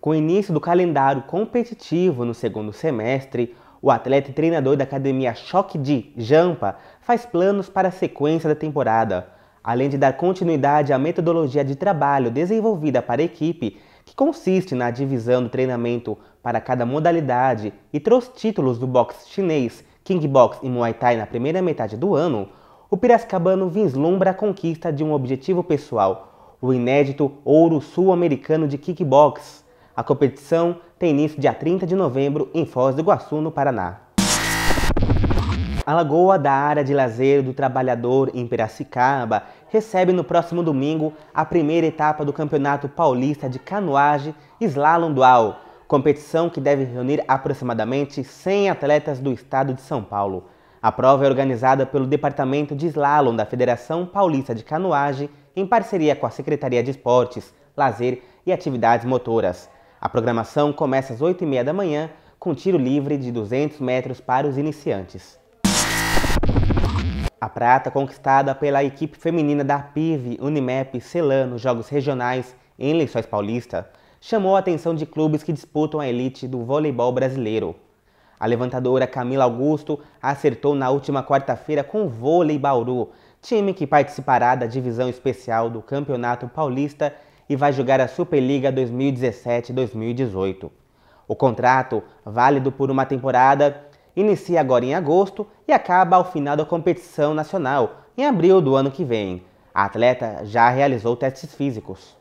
Com o início do calendário competitivo no segundo semestre, o atleta e treinador da academia Choque de Jampa faz planos para a sequência da temporada, além de dar continuidade à metodologia de trabalho desenvolvida para a equipe, que consiste na divisão do treinamento para cada modalidade e trouxe títulos do boxe chinês, King Box e Muay Thai na primeira metade do ano, o Piracicabano vislumbra a conquista de um objetivo pessoal, o inédito ouro sul-americano de kickbox a competição tem início dia 30 de novembro em Foz do Iguaçu, no Paraná. A Lagoa da Área de Lazer do Trabalhador em Piracicaba recebe no próximo domingo a primeira etapa do Campeonato Paulista de Canoagem Slalom Dual, competição que deve reunir aproximadamente 100 atletas do estado de São Paulo. A prova é organizada pelo Departamento de Slalom da Federação Paulista de Canoagem em parceria com a Secretaria de Esportes, Lazer e Atividades Motoras. A programação começa às 8h30 da manhã com tiro livre de 200 metros para os iniciantes. A prata conquistada pela equipe feminina da PIV Unimep Celan nos Jogos Regionais em Lençóis Paulista chamou a atenção de clubes que disputam a elite do voleibol brasileiro. A levantadora Camila Augusto acertou na última quarta-feira com o Vôlei Bauru, time que participará da divisão especial do Campeonato Paulista e vai jogar a Superliga 2017-2018. O contrato, válido por uma temporada, inicia agora em agosto e acaba ao final da competição nacional, em abril do ano que vem. A atleta já realizou testes físicos.